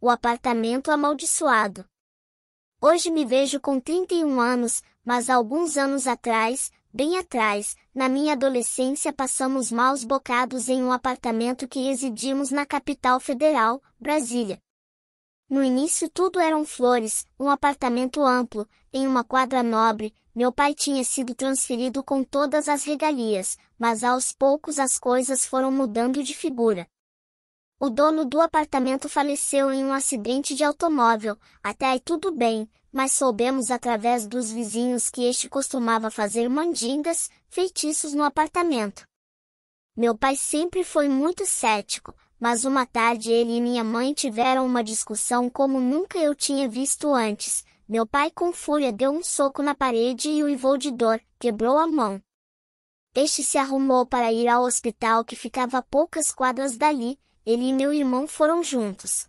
o apartamento amaldiçoado. Hoje me vejo com 31 anos, mas alguns anos atrás, bem atrás, na minha adolescência passamos maus bocados em um apartamento que residimos na capital federal, Brasília. No início tudo eram flores, um apartamento amplo, em uma quadra nobre, meu pai tinha sido transferido com todas as regalias, mas aos poucos as coisas foram mudando de figura. O dono do apartamento faleceu em um acidente de automóvel, até aí tudo bem, mas soubemos através dos vizinhos que este costumava fazer mandingas, feitiços no apartamento. Meu pai sempre foi muito cético, mas uma tarde ele e minha mãe tiveram uma discussão como nunca eu tinha visto antes. Meu pai com fúria deu um soco na parede e o de dor, quebrou a mão. Este se arrumou para ir ao hospital que ficava a poucas quadras dali, ele e meu irmão foram juntos.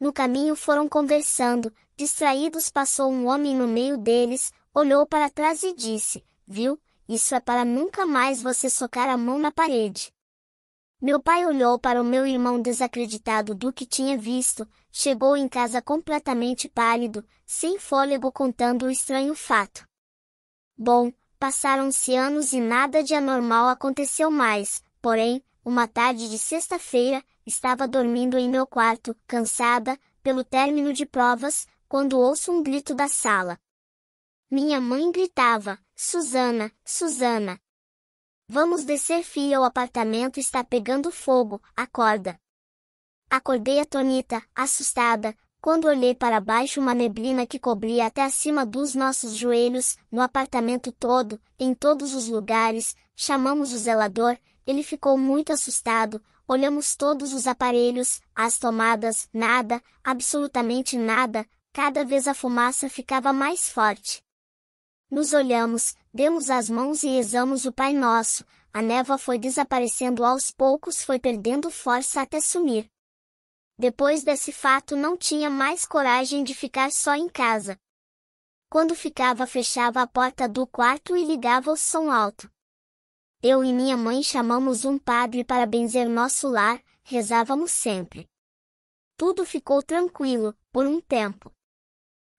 No caminho foram conversando, distraídos passou um homem no meio deles, olhou para trás e disse: Viu, isso é para nunca mais você socar a mão na parede. Meu pai olhou para o meu irmão desacreditado do que tinha visto, chegou em casa completamente pálido, sem fôlego contando o estranho fato. Bom, passaram-se anos e nada de anormal aconteceu mais, porém, uma tarde de sexta-feira, estava dormindo em meu quarto, cansada, pelo término de provas, quando ouço um grito da sala. Minha mãe gritava: Susana, Susana! Vamos descer, filha, o apartamento está pegando fogo, acorda! Acordei atonita, assustada, quando olhei para baixo uma neblina que cobria até acima dos nossos joelhos, no apartamento todo, em todos os lugares, chamamos o zelador, ele ficou muito assustado, olhamos todos os aparelhos, as tomadas, nada, absolutamente nada, cada vez a fumaça ficava mais forte. Nos olhamos, demos as mãos e rezamos o Pai Nosso, a névoa foi desaparecendo aos poucos, foi perdendo força até sumir. Depois desse fato não tinha mais coragem de ficar só em casa. Quando ficava, fechava a porta do quarto e ligava o som alto. Eu e minha mãe chamamos um padre para benzer nosso lar, rezávamos sempre. Tudo ficou tranquilo, por um tempo.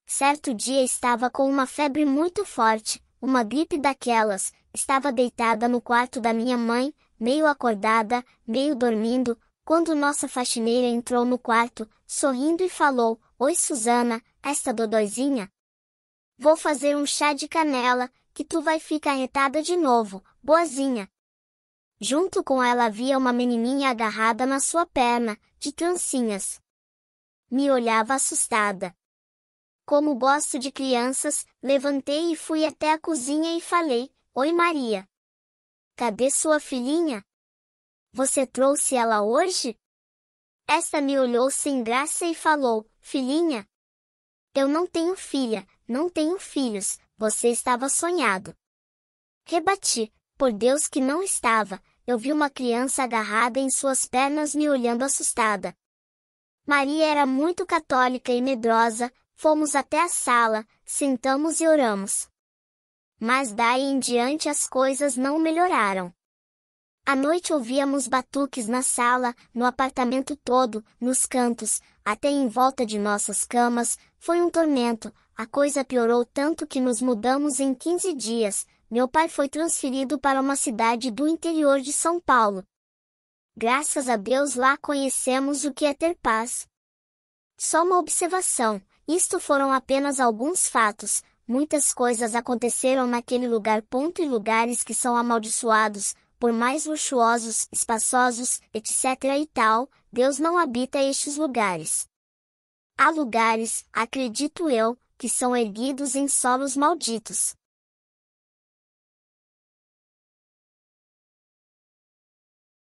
Certo dia estava com uma febre muito forte, uma gripe daquelas, estava deitada no quarto da minha mãe, meio acordada, meio dormindo, quando nossa faxineira entrou no quarto, sorrindo e falou: Oi, Susana, esta dodóizinha? Vou fazer um chá de canela, que tu vai ficar retada de novo, boazinha. Junto com ela havia uma menininha agarrada na sua perna, de trancinhas. Me olhava assustada. Como gosto de crianças, levantei e fui até a cozinha e falei: Oi, Maria. Cadê sua filhinha? Você trouxe ela hoje? Esta me olhou sem graça e falou: Filhinha? Eu não tenho filha, não tenho filhos, você estava sonhado. Rebati, por Deus que não estava, eu vi uma criança agarrada em suas pernas me olhando assustada. Maria era muito católica e medrosa, fomos até a sala, sentamos e oramos. Mas daí em diante as coisas não melhoraram. À noite ouvíamos batuques na sala, no apartamento todo, nos cantos, até em volta de nossas camas, foi um tormento, a coisa piorou tanto que nos mudamos em 15 dias, meu pai foi transferido para uma cidade do interior de São Paulo. Graças a Deus lá conhecemos o que é ter paz. Só uma observação: isto foram apenas alguns fatos, muitas coisas aconteceram naquele lugar. Ponto e lugares que são amaldiçoados, por mais luxuosos, espaçosos, etc. e tal, Deus não habita estes lugares. Há lugares, acredito eu, que são erguidos em solos malditos.